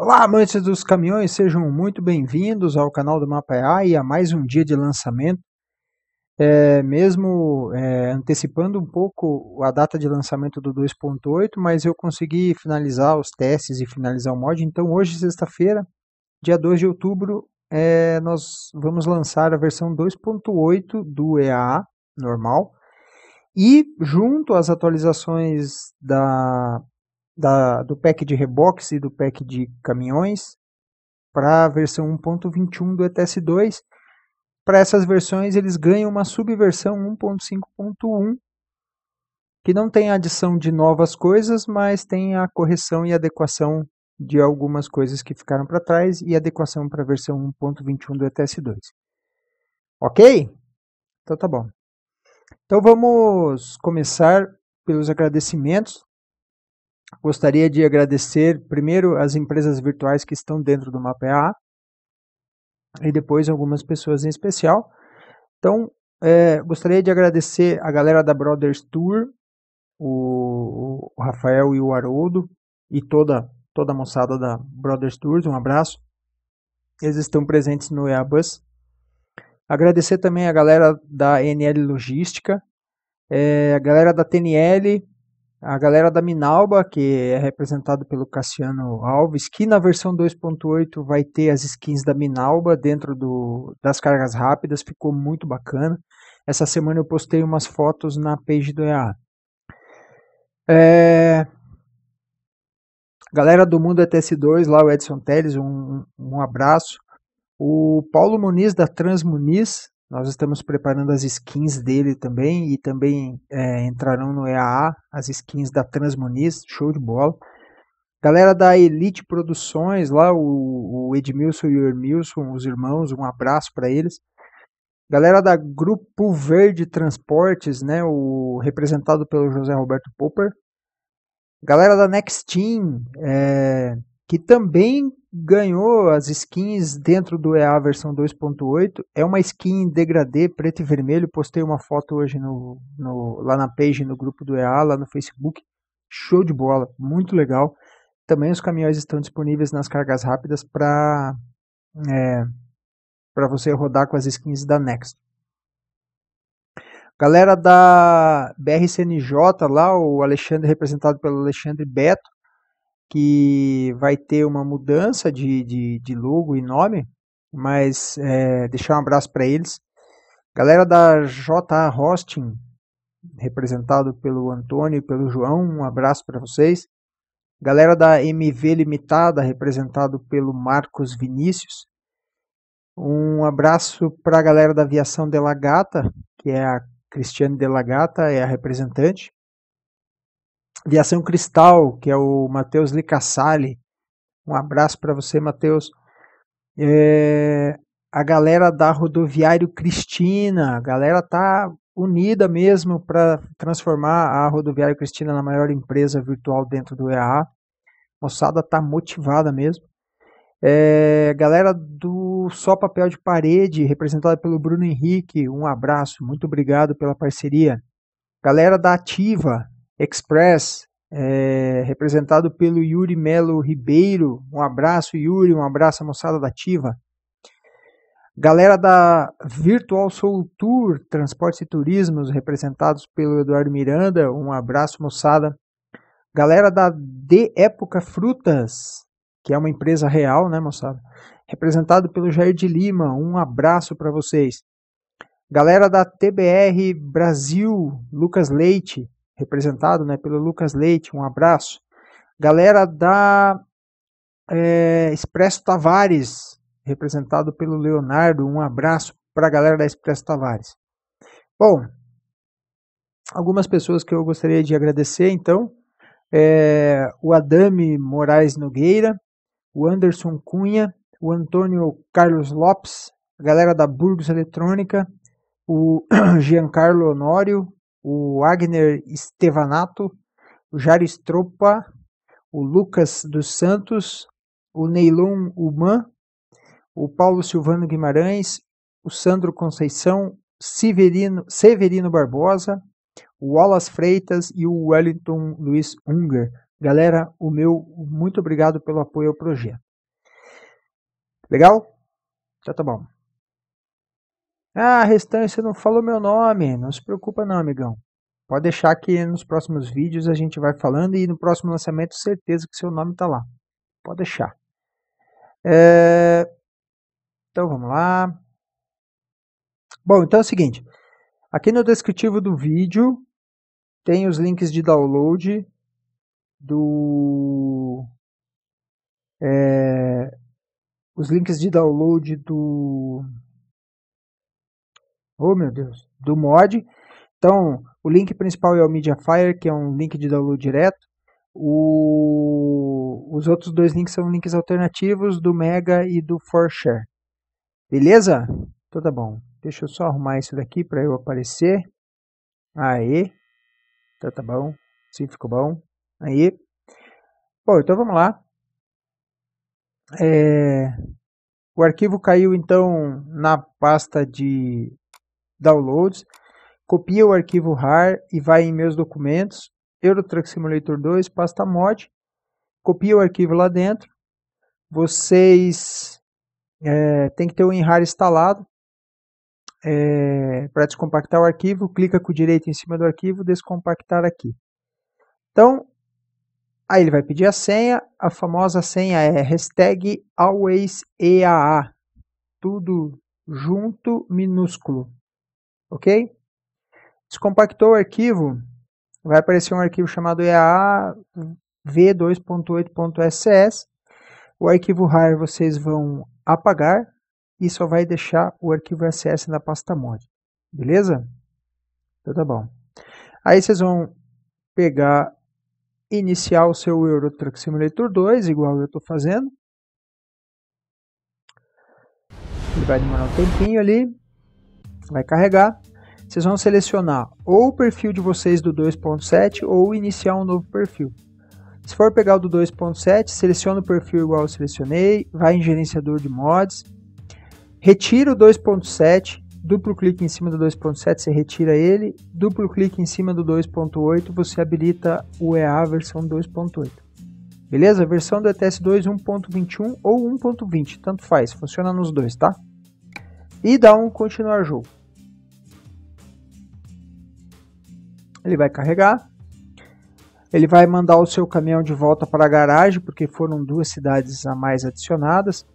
Olá, amantes dos caminhões, sejam muito bem-vindos ao canal do Mapa EA e a mais um dia de lançamento. É, mesmo é, antecipando um pouco a data de lançamento do 2.8, mas eu consegui finalizar os testes e finalizar o mod. Então, hoje, sexta-feira, dia 2 de outubro, é, nós vamos lançar a versão 2.8 do EA normal. E junto às atualizações da da, do pack de reboques e do pack de caminhões para a versão 1.21 do ETS2. Para essas versões, eles ganham uma subversão 1.5.1 que não tem a adição de novas coisas, mas tem a correção e adequação de algumas coisas que ficaram para trás e adequação para a versão 1.21 do ETS2. Ok? Então tá bom. Então vamos começar pelos agradecimentos. Gostaria de agradecer primeiro as empresas virtuais que estão dentro do Mapea e depois algumas pessoas em especial. Então, é, gostaria de agradecer a galera da Brothers Tour, o, o Rafael e o Haroldo e toda, toda a moçada da Brothers Tours, um abraço. Eles estão presentes no EABus. Agradecer também a galera da NL Logística, é, a galera da TNL, a galera da Minalba, que é representado pelo Cassiano Alves, que na versão 2.8 vai ter as skins da Minalba dentro do, das cargas rápidas, ficou muito bacana. Essa semana eu postei umas fotos na page do EA. É... Galera do Mundo ETS2, é lá o Edson Teles, um, um abraço. O Paulo Muniz da Transmuniz nós estamos preparando as skins dele também e também é, entrarão no EAA as skins da Transmuniz, show de bola. Galera da Elite Produções, lá o, o Edmilson e o Ermilson, os irmãos, um abraço para eles. Galera da Grupo Verde Transportes, né, o representado pelo José Roberto Popper. Galera da Next Team, é, que também ganhou as skins dentro do EA versão 2.8. É uma skin em degradê, preto e vermelho. Postei uma foto hoje no, no, lá na page, no grupo do EA, lá no Facebook. Show de bola, muito legal. Também os caminhões estão disponíveis nas cargas rápidas para é, para você rodar com as skins da Next. Galera da BRCNJ lá, o Alexandre representado pelo Alexandre Beto, que vai ter uma mudança de, de, de logo e nome, mas é, deixar um abraço para eles. Galera da JA Hosting, representado pelo Antônio e pelo João, um abraço para vocês. Galera da MV Limitada, representado pelo Marcos Vinícius. Um abraço para a galera da Aviação Delagata, que é a Cristiane Delagata, é a representante. Viação Cristal, que é o Matheus Licassali. Um abraço para você, Matheus. É, a galera da Rodoviário Cristina, a galera tá unida mesmo para transformar a Rodoviário Cristina na maior empresa virtual dentro do EA. Moçada tá motivada mesmo. É, galera do Só Papel de Parede, representada pelo Bruno Henrique, um abraço, muito obrigado pela parceria. Galera da Ativa, Express, é, representado pelo Yuri Melo Ribeiro. Um abraço, Yuri, um abraço, moçada da Ativa. Galera da Virtual Soul Tour, Transportes e Turismos, representados pelo Eduardo Miranda, um abraço, moçada. Galera da De Época Frutas, que é uma empresa real, né, moçada? Representado pelo Jair de Lima, um abraço para vocês. Galera da TBR Brasil, Lucas Leite, representado né, pelo Lucas Leite, um abraço. Galera da é, Expresso Tavares, representado pelo Leonardo, um abraço para a galera da Expresso Tavares. Bom, algumas pessoas que eu gostaria de agradecer, então, é, o Adame Moraes Nogueira, o Anderson Cunha, o Antônio Carlos Lopes, a galera da Burgos Eletrônica, o Giancarlo Honório, o Wagner Estevanato, o Jaris Tropa, o Lucas dos Santos, o Neilon Uman, o Paulo Silvano Guimarães, o Sandro Conceição, Severino, Severino Barbosa, o Wallace Freitas e o Wellington Luiz Unger. Galera, o meu muito obrigado pelo apoio ao projeto. Legal? Então tá bom. Ah, Restante, você não falou meu nome. Não se preocupa não, amigão. Pode deixar que nos próximos vídeos a gente vai falando e no próximo lançamento certeza que seu nome está lá. Pode deixar. É... Então vamos lá. Bom, então é o seguinte. Aqui no descritivo do vídeo tem os links de download do... É... Os links de download do Oh, meu Deus, do mod. Então, o link principal é o Mediafire, que é um link de download direto. O... Os outros dois links são links alternativos do Mega e do ForShare. Beleza? Então tá bom. Deixa eu só arrumar isso daqui para eu aparecer. Aí. Então tá bom. Sim, ficou bom. Aí. Bom, então vamos lá. É... O arquivo caiu então na pasta de downloads, copia o arquivo RAR e vai em meus documentos, Eurotruck Simulator 2, pasta mod, copia o arquivo lá dentro, vocês é, tem que ter o WinRAR instalado é, para descompactar o arquivo, clica com o direito em cima do arquivo, descompactar aqui. Então, aí ele vai pedir a senha, a famosa senha é hashtag AlwaysEAA, tudo junto, minúsculo ok? Descompactou o arquivo, vai aparecer um arquivo chamado EAA v2.8.ss. O arquivo RAR vocês vão apagar e só vai deixar o arquivo SS na pasta mod. Beleza? Então tá bom. Aí vocês vão pegar, iniciar o seu Euro Truck Simulator 2, igual eu estou fazendo. Ele vai demorar um tempinho ali. Vai carregar. Vocês vão selecionar ou o perfil de vocês do 2.7 ou iniciar um novo perfil. Se for pegar o do 2.7, seleciona o perfil igual eu selecionei, vai em gerenciador de mods, retira o 2.7, duplo clique em cima do 2.7 você retira ele, duplo clique em cima do 2.8 você habilita o EA versão 2.8. Beleza? Versão do ETS 2 1.21 ou 1.20, tanto faz, funciona nos dois, tá? E dá um continuar jogo. Ele vai carregar. Ele vai mandar o seu caminhão de volta para a garagem, porque foram duas cidades a mais adicionadas.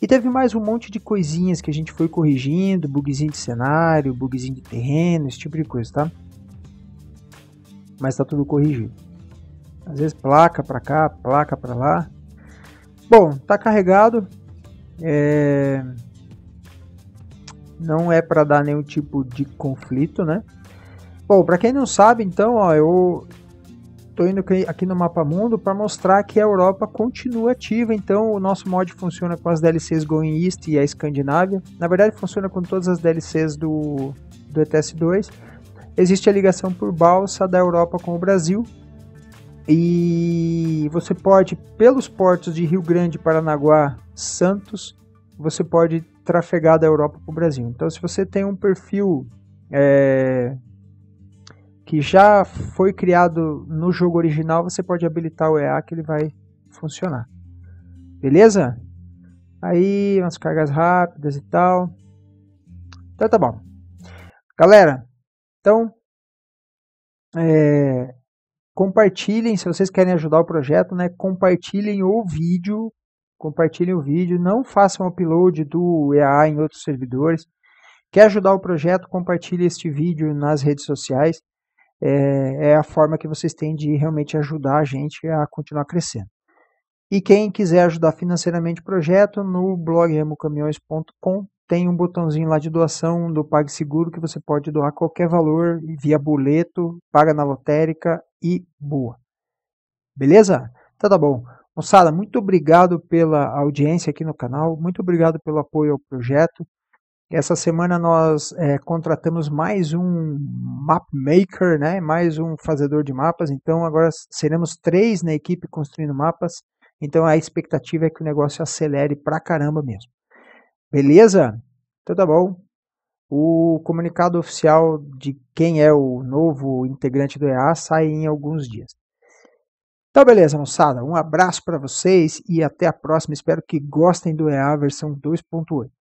E teve mais um monte de coisinhas que a gente foi corrigindo, bugzinho de cenário, bugzinho de terreno, esse tipo de coisa, tá? Mas tá tudo corrigido. Às vezes placa para cá, placa para lá. Bom, tá carregado. É... Não é para dar nenhum tipo de conflito, né? Bom, para quem não sabe, então, ó, eu tô indo aqui no Mapa Mundo para mostrar que a Europa continua ativa. Então, o nosso mod funciona com as DLCs Going East e a Escandinávia. Na verdade, funciona com todas as DLCs do, do ETS 2. Existe a ligação por balsa da Europa com o Brasil. E você pode, pelos portos de Rio Grande, Paranaguá, Santos, você pode trafegar da Europa para o Brasil. Então, se você tem um perfil é, que já foi criado no jogo original, você pode habilitar o EA que ele vai funcionar. Beleza? Aí, umas cargas rápidas e tal. Então tá bom. Galera, então é, compartilhem se vocês querem ajudar o projeto, né? Compartilhem o vídeo, compartilhem o vídeo, não façam upload do EA em outros servidores. Quer ajudar o projeto? Compartilhe este vídeo nas redes sociais é, é a forma que vocês têm de realmente ajudar a gente a continuar crescendo. E quem quiser ajudar financeiramente o projeto, no blog remocaminhões.com tem um botãozinho lá de doação do PagSeguro que você pode doar qualquer valor via boleto, paga na lotérica e boa. Beleza? Então tá bom. Moçada, muito obrigado pela audiência aqui no canal, muito obrigado pelo apoio ao projeto. Essa semana nós é, contratamos mais um maker, né? mais um fazedor de mapas. Então agora seremos três na equipe construindo mapas. Então a expectativa é que o negócio acelere pra caramba mesmo. Beleza? Então tá bom. O comunicado oficial de quem é o novo integrante do EA sai em alguns dias. Então, beleza, moçada. Um abraço para vocês e até a próxima. Espero que gostem do EA versão 2.8.